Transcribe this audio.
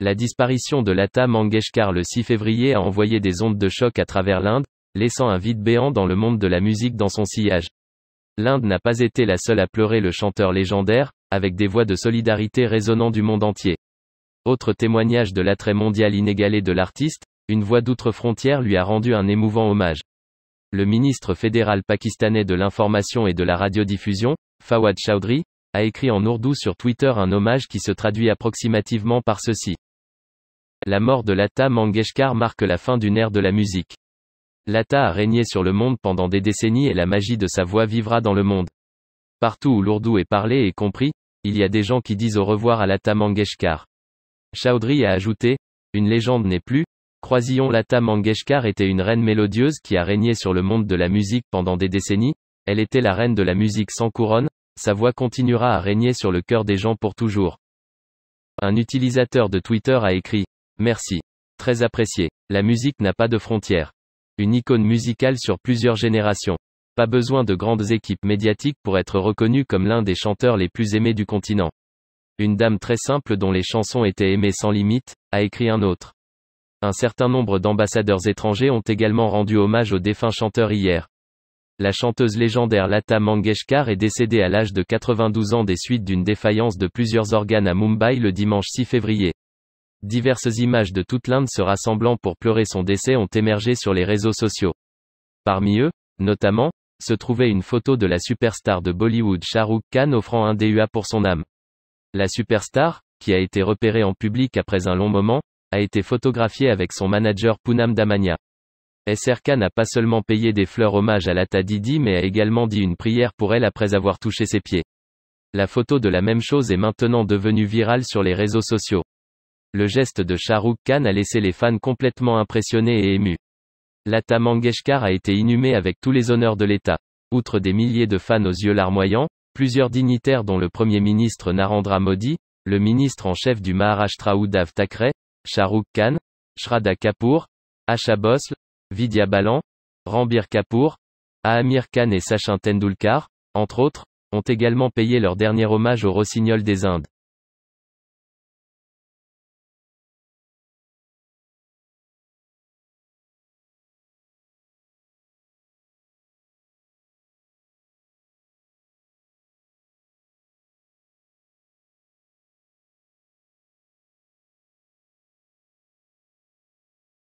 La disparition de Lata Mangeshkar le 6 février a envoyé des ondes de choc à travers l'Inde, laissant un vide béant dans le monde de la musique dans son sillage. L'Inde n'a pas été la seule à pleurer le chanteur légendaire, avec des voix de solidarité résonnant du monde entier. Autre témoignage de l'attrait mondial inégalé de l'artiste, une voix d'outre-frontière lui a rendu un émouvant hommage. Le ministre fédéral pakistanais de l'information et de la radiodiffusion, Fawad Chaudhry, a écrit en ourdou sur Twitter un hommage qui se traduit approximativement par ceci. La mort de Lata Mangeshkar marque la fin d'une ère de la musique. Lata a régné sur le monde pendant des décennies et la magie de sa voix vivra dans le monde. Partout où l'ourdou est parlé et compris, il y a des gens qui disent au revoir à Lata Mangeshkar. Chaudhry a ajouté, une légende n'est plus, Croisillon Lata Mangeshkar était une reine mélodieuse qui a régné sur le monde de la musique pendant des décennies, elle était la reine de la musique sans couronne, sa voix continuera à régner sur le cœur des gens pour toujours. Un utilisateur de Twitter a écrit, Merci. Très apprécié. La musique n'a pas de frontières. Une icône musicale sur plusieurs générations. Pas besoin de grandes équipes médiatiques pour être reconnu comme l'un des chanteurs les plus aimés du continent. Une dame très simple dont les chansons étaient aimées sans limite, a écrit un autre. Un certain nombre d'ambassadeurs étrangers ont également rendu hommage au défunt chanteur hier. La chanteuse légendaire Lata Mangeshkar est décédée à l'âge de 92 ans des suites d'une défaillance de plusieurs organes à Mumbai le dimanche 6 février. Diverses images de toute l'Inde se rassemblant pour pleurer son décès ont émergé sur les réseaux sociaux. Parmi eux, notamment, se trouvait une photo de la superstar de Bollywood Rukh Khan offrant un DUA pour son âme. La superstar, qui a été repérée en public après un long moment, a été photographiée avec son manager Poonam Damania. SRK n'a pas seulement payé des fleurs hommage à Lata Didi mais a également dit une prière pour elle après avoir touché ses pieds. La photo de la même chose est maintenant devenue virale sur les réseaux sociaux. Le geste de Rukh Khan a laissé les fans complètement impressionnés et émus. Lata Mangeshkar a été inhumée avec tous les honneurs de l'État. Outre des milliers de fans aux yeux larmoyants, plusieurs dignitaires dont le Premier ministre Narendra Modi, le ministre en chef du Maharashtra Uddhav Thackeray, Rukh Khan, Shraddha Kapoor, Asha Bosle, Vidya Balan, Rambir Kapoor, Aamir Khan et Sachin Tendulkar, entre autres, ont également payé leur dernier hommage au rossignol des Indes.